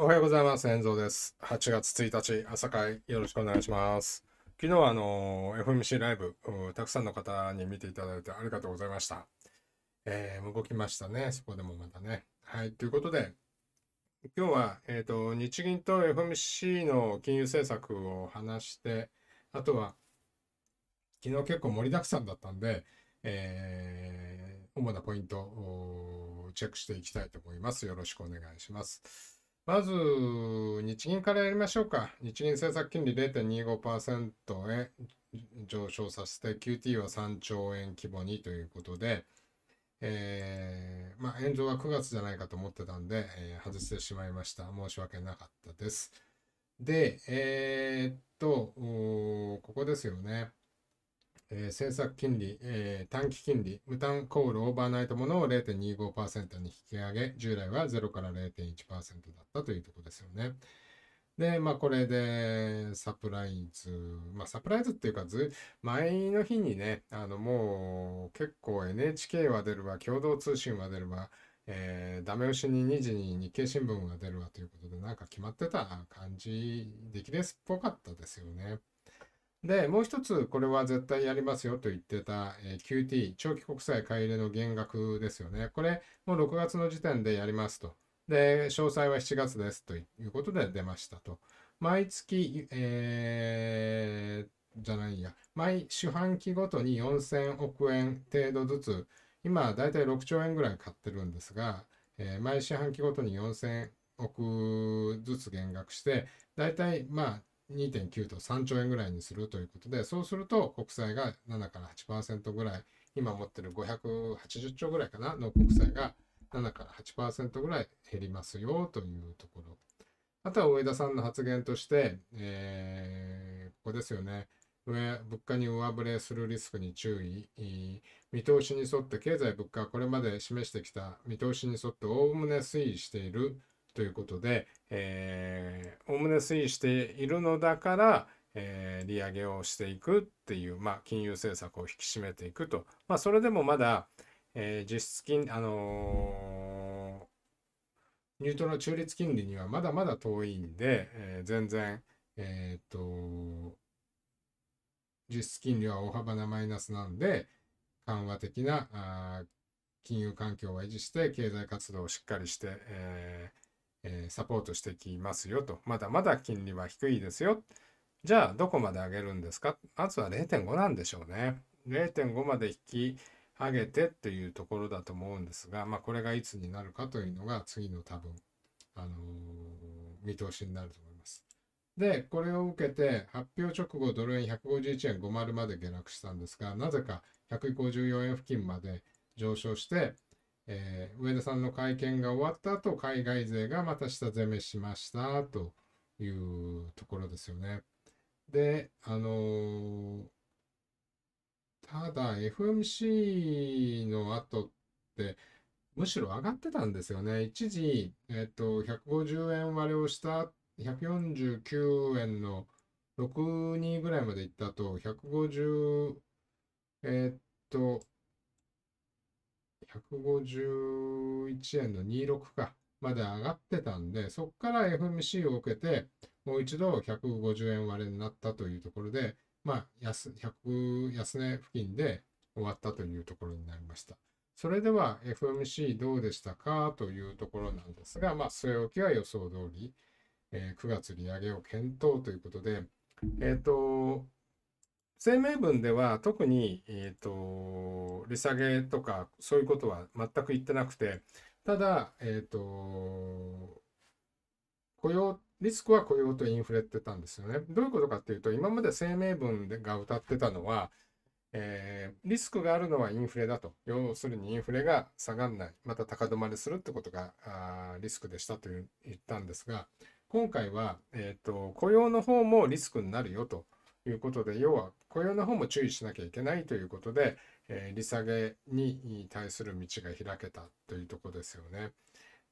おはようございます。遠藤です。8月1日、朝会、よろしくお願いします。昨日はあの、FMC ライブ、たくさんの方に見ていただいてありがとうございました。えー、動きましたね。そこでもまたね。はい。ということで、今日は、えっ、ー、と、日銀と FMC の金融政策を話して、あとは、昨日結構盛りだくさんだったんで、えー、主なポイントをチェックしていきたいと思います。よろしくお願いします。まず、日銀からやりましょうか。日銀政策金利0.25%へ上昇させて、QT は3兆円規模にということで、えー、まあ、炎上は9月じゃないかと思ってたんで、えー、外してしまいました。申し訳なかったです。で、えー、っと、ここですよね。えー、政策金利、えー、短期金利、無担コールオーバーナイトものを0.25%に引き上げ、従来は0から0.1%だったというところですよね。で、まあこれでサプライズ、まあサプライズっていうかず、前の日にね、あのもう結構 NHK は出るわ、共同通信は出るわ、えー、ダメ押しに2時に日経新聞が出るわということで、なんか決まってた感じ、出来レすスっぽかったですよね。で、もう一つ、これは絶対やりますよと言ってた、え QT、長期国債買い入れの減額ですよね。これ、もう6月の時点でやりますと。で、詳細は7月ですということで出ましたと。毎月、えー、じゃないや、毎四半期ごとに4000億円程度ずつ、今、だいたい6兆円ぐらい買ってるんですが、えー、毎四半期ごとに4000億ずつ減額して、だいたい、まあ、2.9と3兆円ぐらいにするということで、そうすると国債が7から8%ぐらい、今持ってる580兆ぐらいかなの国債が7から8%ぐらい減りますよというところ。あとは上田さんの発言として、えー、ここですよね。物価に上振れするリスクに注意、見通しに沿って経済物価はこれまで示してきた見通しに沿っておおむね推移しているということで、えおおむね推移しているのだから、えー、利上げをしていくっていう、まあ、金融政策を引き締めていくと、まあ、それでもまだ、えー、実質金、あのー、ニュートラル中立金利にはまだまだ遠いんで、えー、全然、えー、っと、実質金利は大幅なマイナスなんで、緩和的なあ金融環境を維持して、経済活動をしっかりして、えーえサポートしてきますよと。まだまだ金利は低いですよ。じゃあ、どこまで上げるんですかまずは0.5なんでしょうね。0.5まで引き上げてっていうところだと思うんですが、まあ、これがいつになるかというのが次の多分、あのー、見通しになると思います。で、これを受けて、発表直後、ドル円151円50まで下落したんですが、なぜか154円付近まで上昇して、えー、上田さんの会見が終わった後、海外勢がまた下攻めしましたというところですよね。で、あのー、ただ FMC の後って、むしろ上がってたんですよね。一時、えっ、ー、と、150円割れをした149円の6、2ぐらいまで行った後、150、えっ、ー、と、151円の26か、まで上がってたんで、そこから FMC を受けて、もう一度150円割れになったというところで、まあ安、100安値付近で終わったというところになりました。それでは FMC どうでしたかというところなんですが、まあ、据え置きは予想通り、えー、9月利上げを検討ということで、えっ、ー、と、声明文では特に、えーと、利下げとかそういうことは全く言ってなくてただ、えーと、雇用リスクは雇用とインフレって言ったんですよね。どういうことかっていうと今まで声明文が歌ってたのは、えー、リスクがあるのはインフレだと要するにインフレが下がらないまた高止まりするってことがあリスクでしたと言ったんですが今回は、えーと雇用の方もリスクになるよと。いうことで要は雇用の方も注意しなきゃいけないということで、えー、利下げに対する道が開けたというとこですよね。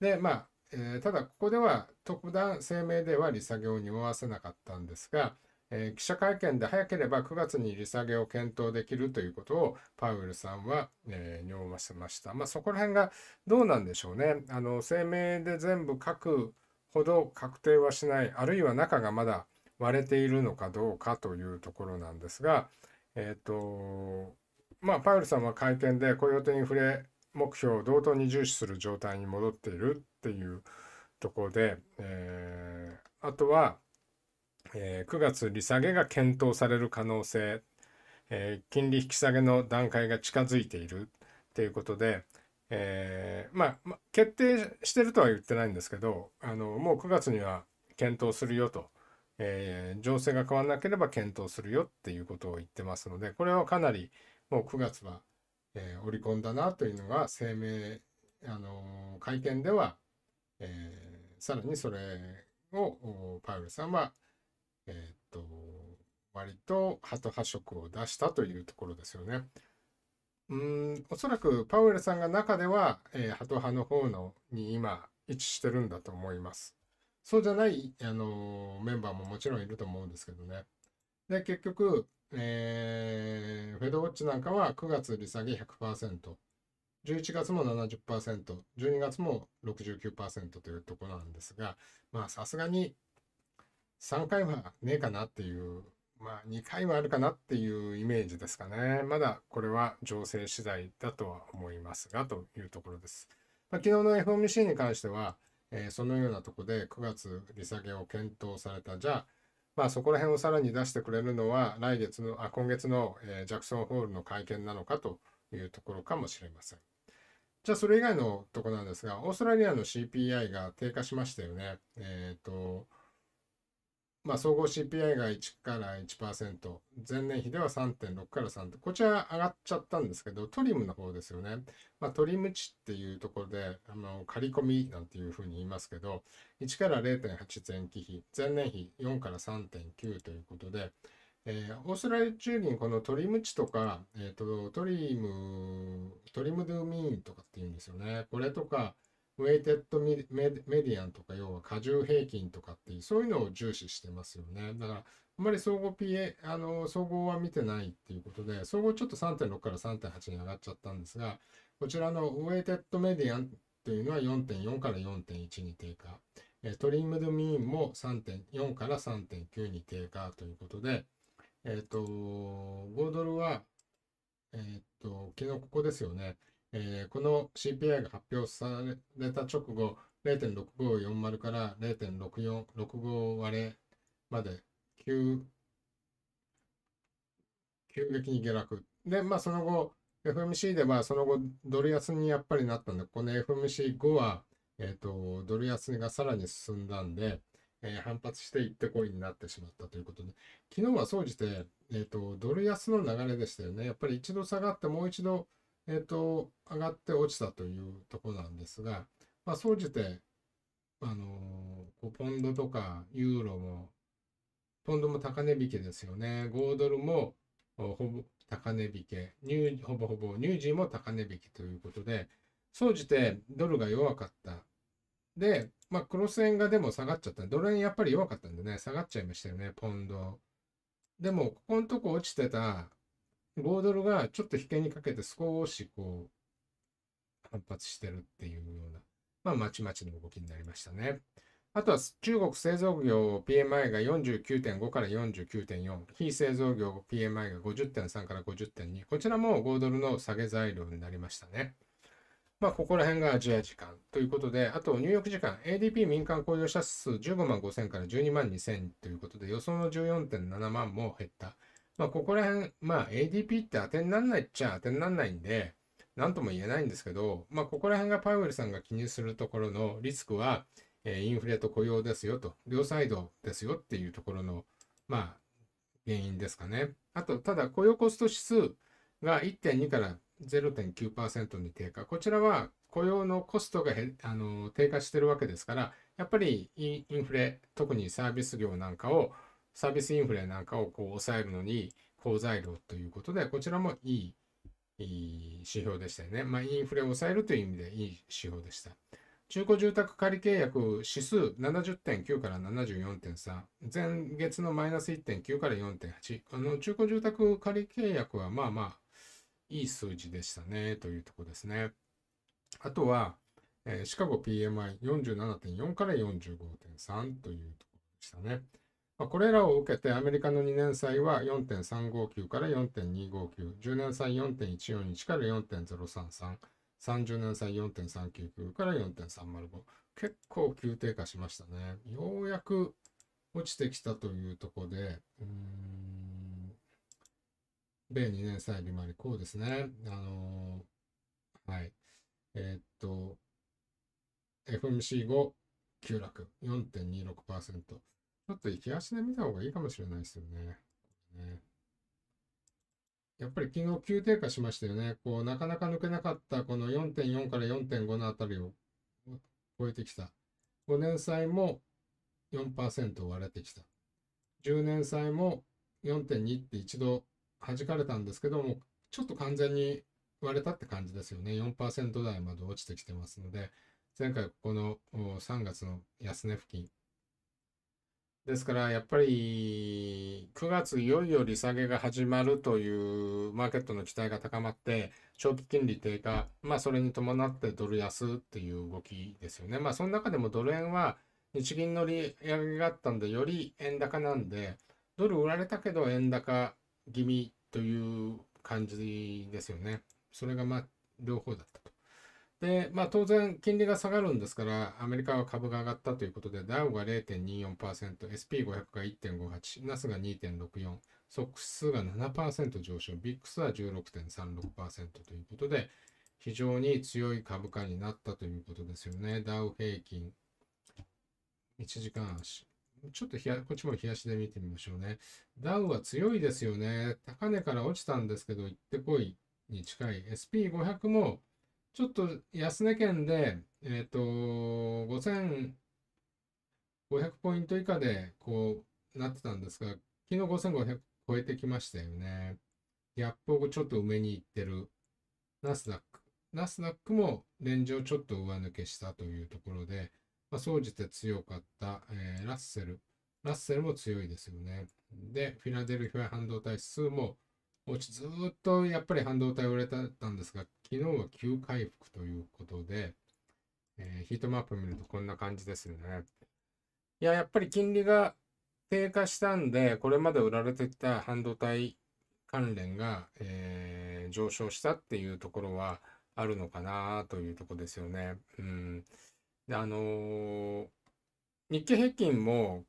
でまあ、えー、ただここでは特段声明では利下げを匂わせなかったんですが、えー、記者会見で早ければ9月に利下げを検討できるということをパウエルさんは、えー、匂わせました。まあ、そこら辺がどうなんでしょうね。あの声明で全部書くほど確定はしないあるいは中がまだ割れているのかどうかというところなんですが、えーとまあ、パウエルさんは会見で雇用とインフレ目標を同等に重視する状態に戻っているっていうところで、えー、あとは、えー、9月利下げが検討される可能性、えー、金利引き下げの段階が近づいているっていうことで、えー、まあ、決定してるとは言ってないんですけどあのもう9月には検討するよとえー、情勢が変わらなければ検討するよっていうことを言ってますので、これはかなりもう9月は、えー、織り込んだなというのが声明、あのー、会見では、えー、さらにそれをパウエルさんは、えっと、割と歯と歯色を出したというところですよね。うんおそらくパウエルさんが中では、えー、ハト派の方のに今位置してるんだと思います。そうじゃない、あのメンバーももちろんいると思うんですけどね。で、結局、えー、フェドウォッチなんかは9月利下げ100%、11月も70%、12月も69%というとこなんですが、まあさすがに3回はねえかなっていう、まあ2回はあるかなっていうイメージですかね。まだこれは情勢次第だとは思いますがというところです。まあ、昨日の FOMC に関しては、えー、そのようなとこで9月利下げを検討された。じゃあ、まあ、そこら辺をさらに出してくれるのは来月のあ今月の、えー、ジャクソンホールの会見なのかというところかもしれません。じゃあそれ以外のとこなんですがオーストラリアの CPI が低下しましたよね。えっ、ー、とまあ、総合 CPI が1から1%、前年比では3.6から3、こちら上がっちゃったんですけど、トリムの方ですよね。まあ、トリム値っていうところで、あの、刈り込みなんていうふうに言いますけど、1から0.8前期比、前年比4から3.9ということで、えー、オーストラリア中銀、このトリム値とか、えーと、とトリム、トリムドゥーミーンとかっていうんですよね。これとか、ウェイテッドメディアンとか、要は過重平均とかっていう、そういうのを重視してますよね。だから、あんまり総合 PA、あの、総合は見てないっていうことで、総合ちょっと3.6から3.8に上がっちゃったんですが、こちらのウェイテッドメディアンっていうのは4.4から4.1に低下、トリムドミーンも3.4から3.9に低下ということで、えっ、ー、と、5ドルは、えっ、ー、と、昨日ここですよね。えー、この CPI が発表された直後、0.6540から0.6465割れまで急急激に下落。で、まあその後、FMC ではその後ドル安にやっぱりなったんで、この FMC5 は、えーと、ドル安がさらに進んだんで、えー、反発していってこいになってしまったということで、昨日は総じて、えーと、とドル安の流れでしたよね。やっぱり一度下がってもう一度えっ、ー、と、上がって落ちたというところなんですが、まあ、総じて、あのー、ポンドとかユーロも、ポンドも高値引けですよね。5ドルもほぼ高値引け、ニュほぼほぼニュージーも高値引きということで、総じてドルが弱かった。で、まあ、クロス円がでも下がっちゃった。ドル円やっぱり弱かったんでね、下がっちゃいましたよね、ポンド。でも、ここのとこ落ちてた5ドルがちょっと引けにかけて少しこう、反発してるっていうような、まあ、まちまちの動きになりましたね。あとは中国製造業 PMI が49.5から49.4、非製造業 PMI が50.3から50.2、こちらも5ドルの下げ材料になりましたね。まあ、ここら辺がアジア時間ということで、あと入浴時間、ADP 民間雇用者数15万5000から12万2000ということで、予想の14.7万も減った。まあ、ここら辺、まあ、ADP って当てにならないっちゃ当てにならないんで、何とも言えないんですけど、まあ、ここら辺がパウエルさんが記入するところのリスクは、えー、インフレと雇用ですよと、両サイドですよっていうところの、まあ、原因ですかね。あと、ただ、雇用コスト指数が1.2から0.9%に低下。こちらは雇用のコストがあの低下してるわけですから、やっぱりインフレ、特にサービス業なんかをサービスインフレなんかをこう抑えるのに好材料ということで、こちらもいいいい指標でしたよね。まあ、インフレを抑えるという意味でいい指標でした。中古住宅仮契約指数70.9から74.3、前月のマイナス1.9から4.8、あの中古住宅仮契約はまあまあいい数字でしたねというところですね。あとは、えー、シカゴ PMI47.4 から45.3というところでしたね。まあ、これらを受けてアメリカの2年債は4.359から4.259、10年債4.141から4.033、30年債4.399から4.305。結構急低下しましたね。ようやく落ちてきたというところで、米2年債利回りこうですね。あのー、はい。えー、っと、FMC5 急落4.26%。ちょっと行き足で見た方がいいかもしれないですよね。ねやっぱり昨日急低下しましたよね。こう、なかなか抜けなかったこの4.4から4.5のあたりを超えてきた。5年債も4%割れてきた。10年債も4.2って一度弾かれたんですけども、ちょっと完全に割れたって感じですよね。4%台まで落ちてきてますので、前回この3月の安値付近、ですからやっぱり9月いよいよ利下げが始まるというマーケットの期待が高まって長期金利低下、まあ、それに伴ってドル安っていう動きですよね。まあ、その中でもドル円は日銀の利上げがあったんでより円高なんでドル売られたけど円高気味という感じですよね。それがまあ両方だったと。で、まあ、当然、金利が下がるんですから、アメリカは株が上がったということで、ダウが0.24%、SP500 が1.58、ナスが2.64、ソックスが7%上昇、ビックスは16.36%ということで、非常に強い株価になったということですよね。ダウ平均、1時間足。ちょっとこっちも冷やしで見てみましょうね。ダウは強いですよね。高値から落ちたんですけど、行ってこいに近い。SP500 もちょっと安値圏で、えっ、ー、と、5500ポイント以下で、こう、なってたんですが、昨日5500超えてきましたよね。ギャップをちょっと上に行ってる。ナスダック。ナスダックもレンジをちょっと上抜けしたというところで、まあ、総じて強かった、えー、ラッセル。ラッセルも強いですよね。で、フィラデルフィア半導体指数も落ちずっとやっぱり半導体売れたんですが、昨日は急回復ということで、えー、ヒートマップ見るとこんな感じですね。いや、やっぱり金利が低下したんで、これまで売られてきた半導体関連が、えー、上昇したっていうところはあるのかなというとこですよね。うん。で、あのー、日経平均も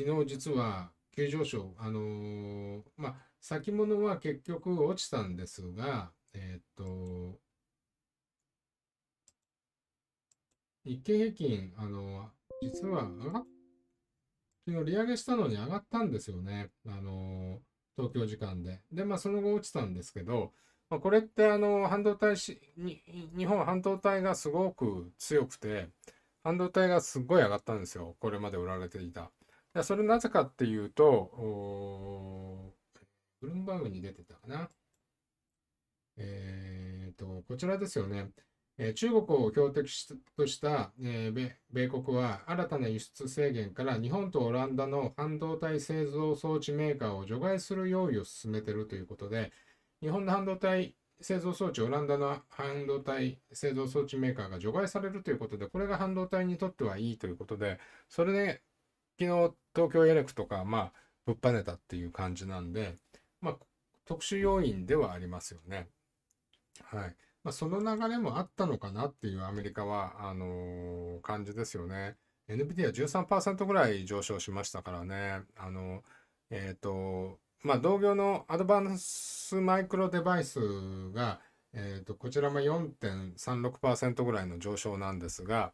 昨日実は急上昇、あのー、まあ、先物は結局落ちたんですが、えっ、と、日経平均、あの、実は上がっ、昨日利上げしたのに上がったんですよね。あの、東京時間で。で、まあ、その後落ちたんですけど、まあ、これって、あの、半導体し、日本半導体がすごく強くて、半導体がすごい上がったんですよ。これまで売られていた。それなぜかっていうと、ブルームバーグに出てたかな。えーと、こちらですよね。え中国を標的とした、え米国は新たな輸出制限から日本とオランダの半導体製造装置メーカーを除外する用意を進めているということで日本の半導体製造装置オランダの半導体製造装置メーカーが除外されるということでこれが半導体にとってはいいということでそれで昨日東京エレクとかまあぶっぱねたっていう感じなんでまあ特殊要因ではありますよね。はい。まあ、その流れもあったのかなっていうアメリカは、あのー感じですよね。NVIDIA 13%ぐらい上昇しましたからね。あの、えっ、と、まあ、同業のアドバンスマイクロデバイスが、えっ、と、こちらも4.36%ぐらいの上昇なんですが、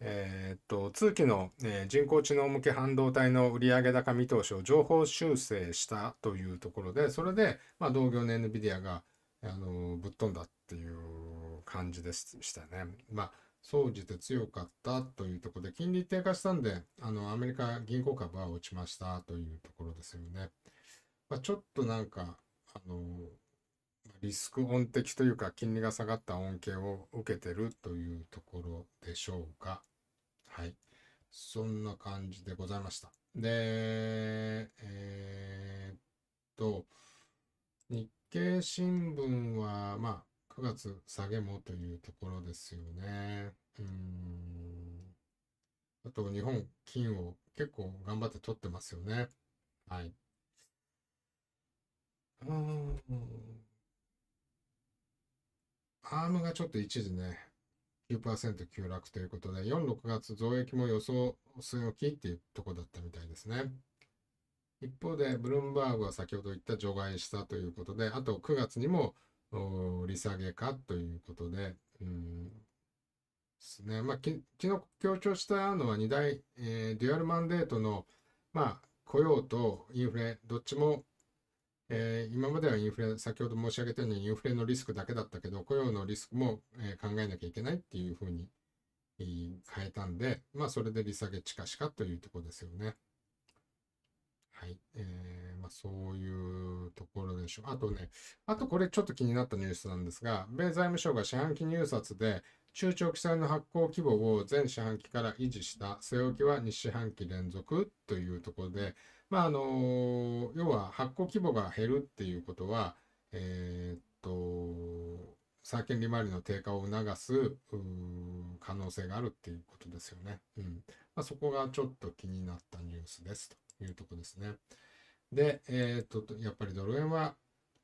えっ、と、通期の、えー人工知能向け半導体の売上高見通しを情報修正したというところで、それで、まあ、同業の NVIDIA が、あのぶっ飛んだっていう感じでしたね。まあ総じて強かったというところで、金利低下したんで、あの、アメリカ銀行株は落ちましたというところですよね。まあ、ちょっとなんか、あの、リスクオン的というか、金利が下がった恩恵を受けてるというところでしょうか。はい。そんな感じでございました。で、えー、っと、日経新聞は、まあ、9月下げもというところですよね。うん。あと、日本、金を結構頑張って取ってますよね。はい。うん。アームがちょっと一時ね、9%急落ということで、4、6月増益も予想据え置きっていうとこだったみたいですね。一方で、ブルームバーグは先ほど言った除外したということで、あと9月にも利下げかということで、うんですね。まあ、き昨日強調したのは2大、えー、デュアルマンデートの、まあ、雇用とインフレ、どっちも、えー、今まではインフレ、先ほど申し上げたようにインフレのリスクだけだったけど、雇用のリスクも、えー、考えなきゃいけないっていうふうに、変えたんで、まあ、それで利下げ近々というところですよね。はい。えー、まあ、そういうところでしょう。あとね、あとこれちょっと気になったニュースなんですが、米財務省が四半期入札で、中長期債の発行規模を全四半期から維持した据え置きは2四半期連続というところで、まあ、あの、要は発行規模が減るっていうことは、えー、っと、債権利回りの低下を促す可能性があるっていうことですよね。うん。まあ、そこがちょっと気になったニュースですと。いうとこですね。で、えー、っと、やっぱりドル円は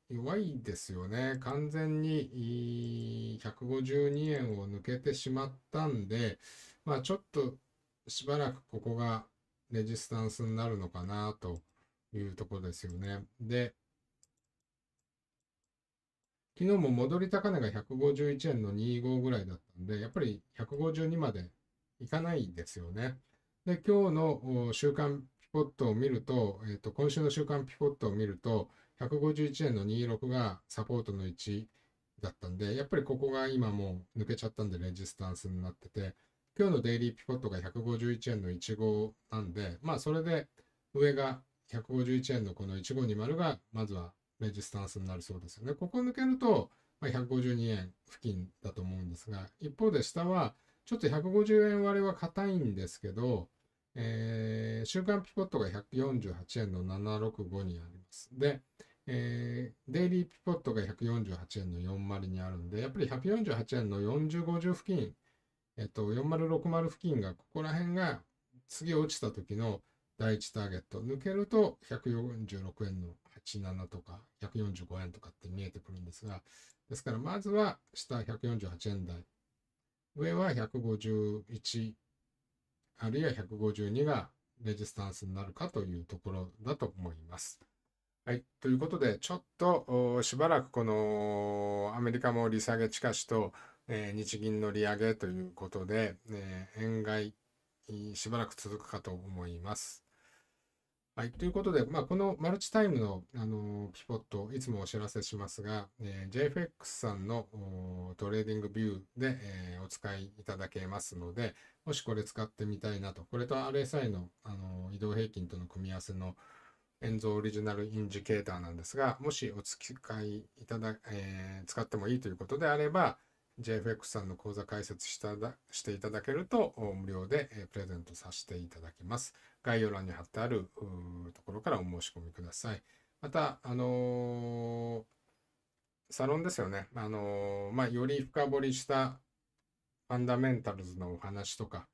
弱いですよね。完全に152円を抜けてしまったんで、まあちょっとしばらくここがレジスタンスになるのかなというところですよね。で、昨日も戻り高値が151円の25ぐらいだったんで、やっぱり152までいかないですよね。で、今日の週間ポットを見ると、えっ、と、今週の週間ピポットを見ると、151円の26がサポートの1だったんで、やっぱりここが今もう抜けちゃったんでレジスタンスになってて、今日のデイリーピポットが151円の15なんで、まあそれで上が151円のこの1520がまずはレジスタンスになるそうですよね。ここ抜けると、ま152円付近だと思うんですが、一方で下はちょっと150円割れは硬いんですけど、えー、週間ピボットが148円の765にあります。で、えー、デイリーピボットが148円の40にあるんで、やっぱり148円の40、50付近、えっと、40、60付近が、ここら辺が次落ちた時の第1ターゲット、抜けると146円の87とか145円とかって見えてくるんですが、ですからまずは下148円台、上は151あるいは152がレジスタンスになるかというところだと思います。はい。ということで、ちょっとしばらくこのアメリカも利下げ近しと、えー、日銀の利上げということで、えー、円買いしばらく続くかと思います。はい。ということで、まあ、このマルチタイムの、あのピボット、いつもお知らせしますが、えー、JFX さんのトレーディングビューで、えー、お使いいただけますので、もしこれ使ってみたいなと、これと RSI の、あの移動平均との組み合わせの演奏オリジナルインジケーターなんですが、もしお使いいただ、えー、使ってもいいということであれば、JFX さんの講座解説しただしていただけると無料で、えプレゼントさせていただきます。概要欄に貼ってあるところからお申し込みください。また、あのー、サロンですよね。あのー、まあ、より深掘りしたファンダメンタルズのお話とか、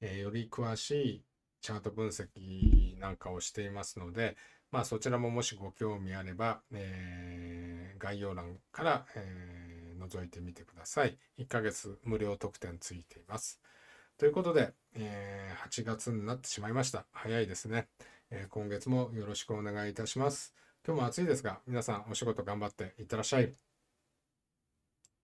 えー、より詳しいチャート分析なんかをしていますので、まあ、そちらももしご興味あれば、え概要欄から、えー覗いてみてください。1ヶ月無料特典ついています。ということで、えー、8月になってしまいました。早いですね、えー、今月もよろしくお願いいたします。今日も暑いですが、皆さんお仕事頑張っていってらっしゃい。